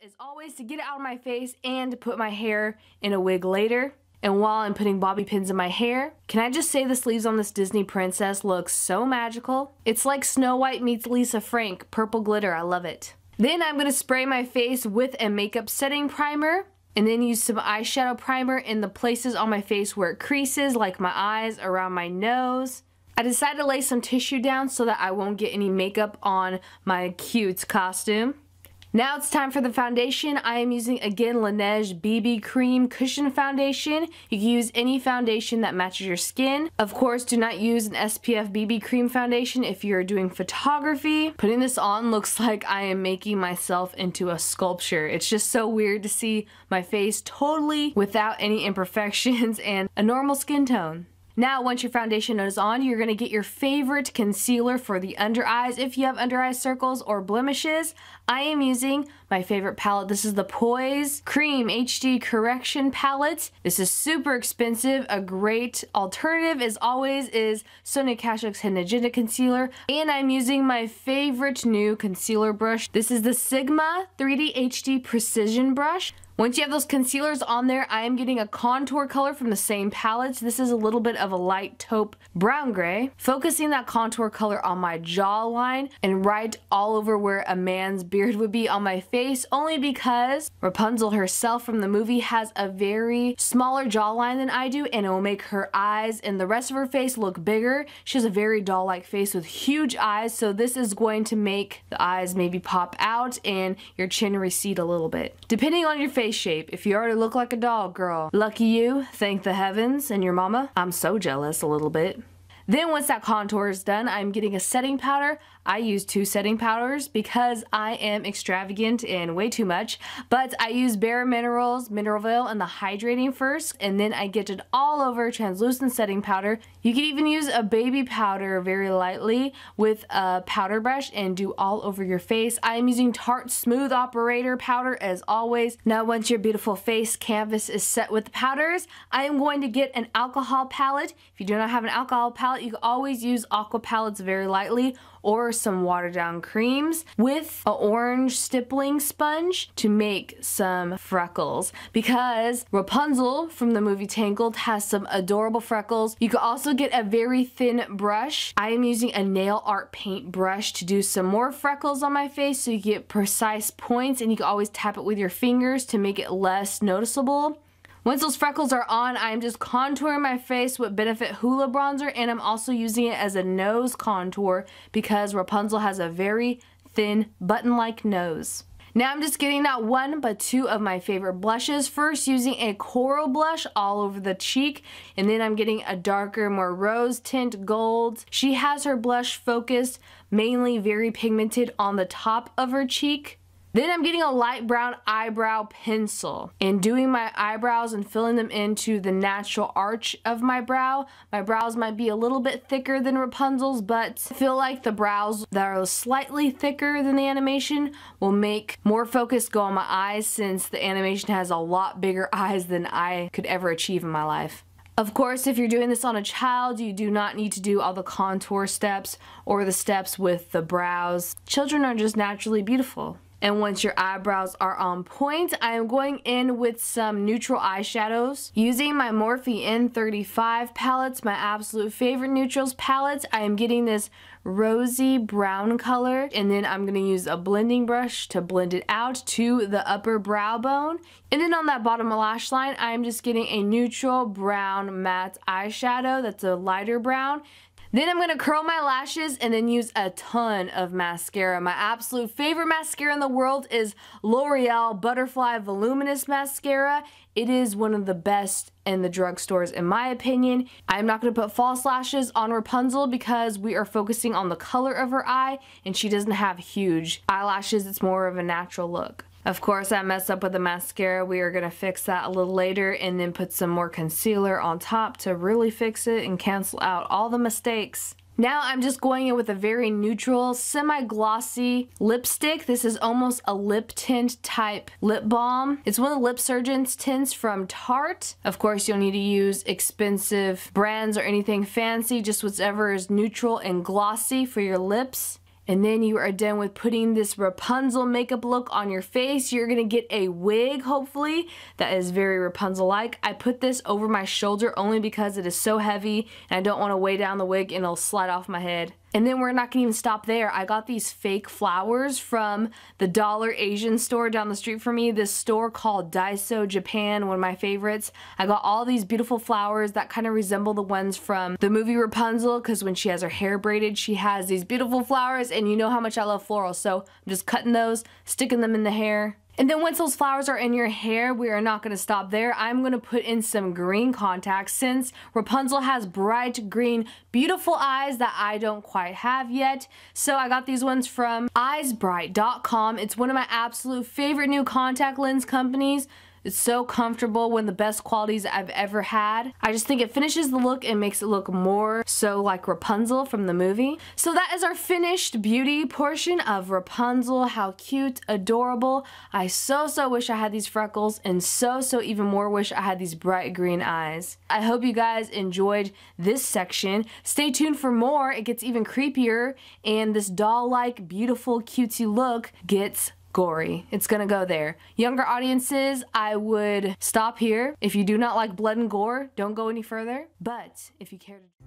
is always to get it out of my face and to put my hair in a wig later. And while I'm putting bobby pins in my hair, can I just say the sleeves on this Disney princess look so magical? It's like Snow White meets Lisa Frank, purple glitter, I love it. Then I'm gonna spray my face with a makeup setting primer and then use some eyeshadow primer in the places on my face where it creases, like my eyes, around my nose. I decided to lay some tissue down so that I won't get any makeup on my cute costume. Now it's time for the foundation. I am using again Laneige BB Cream Cushion Foundation. You can use any foundation that matches your skin. Of course, do not use an SPF BB Cream foundation if you're doing photography. Putting this on looks like I am making myself into a sculpture. It's just so weird to see my face totally without any imperfections and a normal skin tone. Now, once your foundation is on, you're gonna get your favorite concealer for the under eyes if you have under eye circles or blemishes. I am using my favorite palette. This is the Poise Cream HD Correction Palette. This is super expensive. A great alternative, as always, is Sonia Kashuk's Hidden Agenda Concealer. And I'm using my favorite new concealer brush. This is the Sigma 3D HD Precision Brush. Once you have those concealers on there, I am getting a contour color from the same palette. This is a little bit of a light taupe brown gray. Focusing that contour color on my jawline and right all over where a man's beard would be on my face face only because Rapunzel herself from the movie has a very smaller jawline than I do and it will make her eyes and the rest of her face look bigger. She has a very doll-like face with huge eyes so this is going to make the eyes maybe pop out and your chin recede a little bit. Depending on your face shape, if you already look like a doll girl, lucky you, thank the heavens and your mama. I'm so jealous a little bit. Then once that contour is done, I'm getting a setting powder. I use two setting powders because I am extravagant and way too much, but I use Bare Minerals, Mineralville, and the hydrating first, and then I get it all over translucent setting powder. You could even use a baby powder very lightly with a powder brush and do all over your face. I am using Tarte Smooth Operator powder as always. Now once your beautiful face canvas is set with the powders, I am going to get an alcohol palette. If you do not have an alcohol palette, you can always use aqua palettes very lightly or some watered down creams with an orange stippling sponge to make some freckles because Rapunzel from the movie Tangled has some adorable freckles. You can also get a very thin brush. I am using a nail art paint brush to do some more freckles on my face so you get precise points and you can always tap it with your fingers to make it less noticeable. Once those freckles are on, I'm just contouring my face with Benefit Hoola Bronzer and I'm also using it as a nose contour because Rapunzel has a very thin button-like nose. Now I'm just getting not one, but two of my favorite blushes. First, using a coral blush all over the cheek, and then I'm getting a darker, more rose tint gold. She has her blush focused, mainly very pigmented on the top of her cheek. Then I'm getting a light brown eyebrow pencil and doing my eyebrows and filling them into the natural arch of my brow. My brows might be a little bit thicker than Rapunzel's, but I feel like the brows that are slightly thicker than the animation will make more focus go on my eyes since the animation has a lot bigger eyes than I could ever achieve in my life. Of course, if you're doing this on a child, you do not need to do all the contour steps or the steps with the brows. Children are just naturally beautiful. And once your eyebrows are on point, I am going in with some neutral eyeshadows. Using my Morphe N35 palettes, my absolute favorite neutrals palettes, I am getting this rosy brown color. And then I'm going to use a blending brush to blend it out to the upper brow bone. And then on that bottom lash line, I am just getting a neutral brown matte eyeshadow that's a lighter brown then I'm gonna curl my lashes and then use a ton of mascara. My absolute favorite mascara in the world is L'Oreal Butterfly Voluminous Mascara. It is one of the best in the drugstores in my opinion. I'm not gonna put false lashes on Rapunzel because we are focusing on the color of her eye and she doesn't have huge eyelashes. It's more of a natural look. Of course, I messed up with the mascara. We are going to fix that a little later and then put some more concealer on top to really fix it and cancel out all the mistakes. Now I'm just going in with a very neutral, semi-glossy lipstick. This is almost a lip tint type lip balm. It's one of the Lip Surgeon's tints from Tarte. Of course, you'll need to use expensive brands or anything fancy, just whatever is neutral and glossy for your lips. And then you are done with putting this Rapunzel makeup look on your face. You're gonna get a wig, hopefully, that is very Rapunzel-like. I put this over my shoulder only because it is so heavy and I don't wanna weigh down the wig and it'll slide off my head. And then we're not gonna even stop there. I got these fake flowers from the Dollar Asian store down the street from me, this store called Daiso Japan, one of my favorites. I got all these beautiful flowers that kind of resemble the ones from the movie Rapunzel, because when she has her hair braided, she has these beautiful flowers, and you know how much I love florals. So I'm just cutting those, sticking them in the hair, and then once those flowers are in your hair, we are not going to stop there. I'm going to put in some green contacts since Rapunzel has bright green, beautiful eyes that I don't quite have yet. So I got these ones from eyesbright.com. It's one of my absolute favorite new contact lens companies. It's so comfortable, one of the best qualities I've ever had. I just think it finishes the look and makes it look more so like Rapunzel from the movie. So that is our finished beauty portion of Rapunzel. How cute, adorable. I so, so wish I had these freckles and so, so even more wish I had these bright green eyes. I hope you guys enjoyed this section. Stay tuned for more. It gets even creepier and this doll-like, beautiful, cutesy look gets gory. It's gonna go there. Younger audiences, I would stop here. If you do not like blood and gore, don't go any further. But if you care to